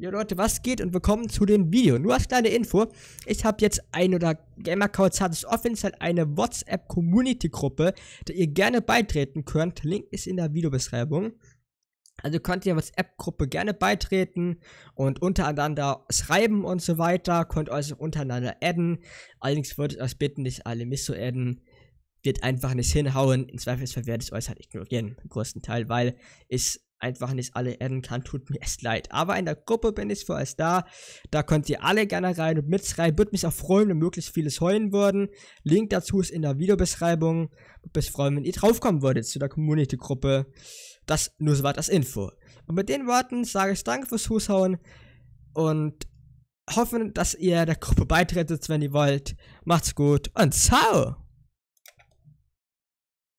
Ja Leute, was geht und willkommen zu dem Video. Nur als kleine Info, ich habe jetzt ein oder Gamercode Zartes offiziell eine WhatsApp Community Gruppe, der ihr gerne beitreten könnt. Link ist in der Videobeschreibung. Also könnt ihr WhatsApp Gruppe gerne beitreten und untereinander schreiben und so weiter, könnt euch untereinander adden. Allerdings würde ich euch bitten, nicht alle mich zu adden. Wird einfach nicht hinhauen. In Zweifelsfall werde ich euch halt ignorieren, im größten Teil, weil ich einfach nicht alle adden kann, tut mir echt leid. Aber in der Gruppe bin ich für euch da. Da könnt ihr alle gerne rein und mitschreiben. Würde mich auch freuen, wenn möglichst vieles heulen würden. Link dazu ist in der Videobeschreibung. Würde mich freuen, wenn ihr draufkommen würdet zu der Community-Gruppe. Das nur so war das Info. Und mit den Worten sage ich danke fürs Zuschauen und hoffe, dass ihr der Gruppe beitretet, wenn ihr wollt. Macht's gut und ciao!